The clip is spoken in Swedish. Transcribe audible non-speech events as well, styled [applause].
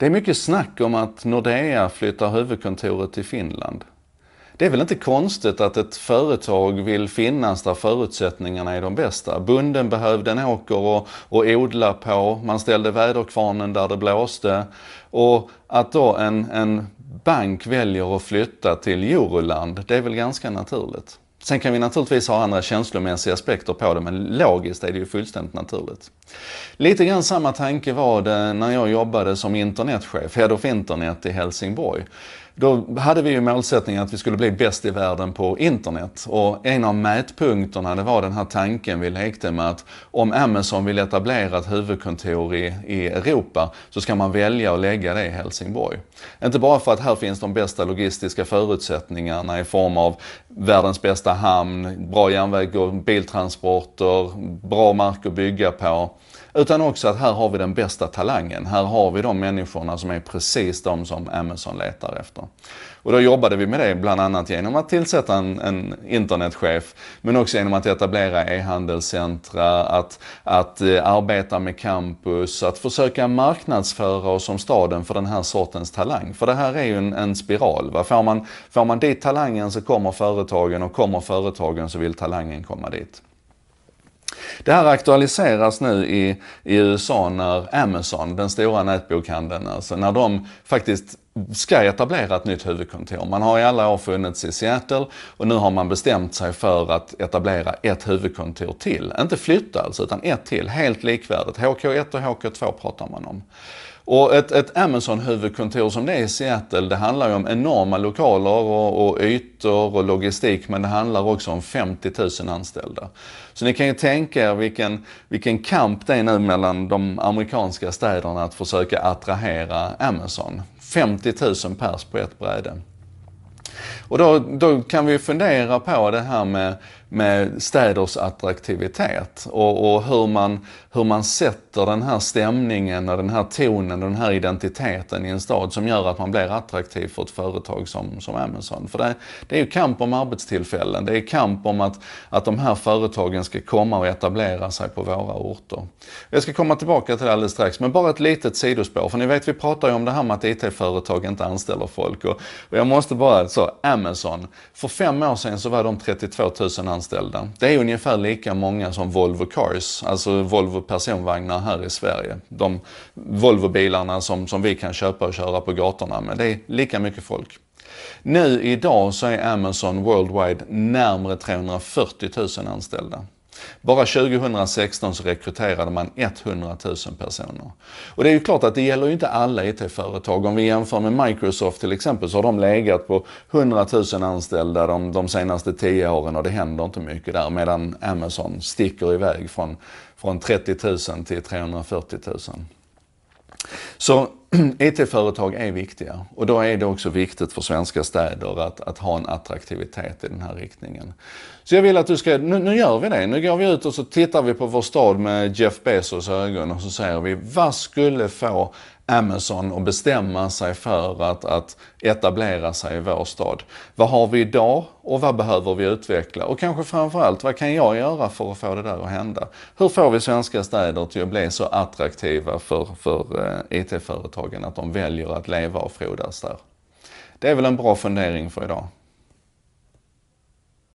Det är mycket snack om att Nordea flyttar huvudkontoret till Finland. Det är väl inte konstigt att ett företag vill finnas där förutsättningarna är de bästa. Bunden behövde en åker att, att odla på, man ställde väderkvarnen där det blåste. Och att då en, en bank väljer att flytta till Euroland, det är väl ganska naturligt. Sen kan vi naturligtvis ha andra känslomässiga aspekter på det, men logiskt är det ju fullständigt naturligt. Lite grann samma tanke var det när jag jobbade som internetchef, Head of Internet i Helsingborg. Då hade vi ju målsättningen att vi skulle bli bäst i världen på internet. Och en av mätpunkterna det var den här tanken vi lekte med att om Amazon vill etablera ett huvudkontor i, i Europa så ska man välja att lägga det i Helsingborg. Inte bara för att här finns de bästa logistiska förutsättningarna i form av världens bästa hamn, bra järnväg och biltransporter, bra mark att bygga på. Utan också att här har vi den bästa talangen. Här har vi de människorna som är precis de som Amazon letar efter. Och då jobbade vi med det bland annat genom att tillsätta en, en internetchef, men också genom att etablera e-handelscentra, att, att eh, arbeta med campus, att försöka marknadsföra oss som staden för den här sortens talang. För det här är ju en, en spiral. Va? Får, man, får man dit talangen så kommer företagen och kommer företagen så vill talangen komma dit. Det här aktualiseras nu i, i USA när Amazon, den stora nätbokhandeln, alltså när de faktiskt ska etablera ett nytt huvudkontor. Man har i alla år funnits i Seattle och nu har man bestämt sig för att etablera ett huvudkontor till. Inte flytta alltså, utan ett till, helt likvärdigt. HK1 och HK2 pratar man om. Och ett, ett Amazon-huvudkontor som det är i Seattle, det handlar ju om enorma lokaler och, och ytor och logistik, men det handlar också om 50 000 anställda. Så ni kan ju tänka er vilken, vilken kamp det är nu mellan de amerikanska städerna att försöka attrahera Amazon. 50 000 pers på ett bräde. Och då, då kan vi fundera på det här med med städers attraktivitet och, och, hur, man, hur man sätter den här stämningen och den här tonen och den här identiteten i en stad som gör att man blir attraktiv för ett företag som, som Amazon. För det, det är ju kamp om arbetstillfällen, det är kamp om att, att de här företagen ska komma och etablera sig på våra orter. Jag ska komma tillbaka till det alldeles strax, men bara ett litet sidospår. För ni vet, vi pratar ju om det här med att IT-företag inte anställer folk och, och jag måste bara, så Amazon, för fem år sedan så var de 32 000 anställda. Det är ungefär lika många som Volvo Cars, alltså Volvo personvagnar här i Sverige. De Volvobilarna som, som vi kan köpa och köra på gatorna med. Det är lika mycket folk. Nu idag så är Amazon Worldwide närmare 340 000 anställda. Bara 2016 så rekryterade man 100 000 personer. Och det är ju klart att det gäller ju inte alla IT-företag. E Om vi jämför med Microsoft till exempel så har de legat på 100 000 anställda de, de senaste 10 åren och det händer inte mycket där. Medan Amazon sticker iväg från, från 30 000 till 340 000. Så [clears throat] IT-företag är viktiga och då är det också viktigt för svenska städer att, att ha en attraktivitet i den här riktningen. Så jag vill att du ska, nu, nu, gör vi det. Nu går vi ut och så tittar vi på vår stad med Jeff Bezos ögon och så säger vi, vad skulle få Amazon och bestämma sig för att, att etablera sig i vår stad. Vad har vi idag och vad behöver vi utveckla? Och kanske framförallt, vad kan jag göra för att få det där att hända? Hur får vi svenska städer till att bli så attraktiva för, för eh, IT-företagen att de väljer att leva och frodas där? Det är väl en bra fundering för idag.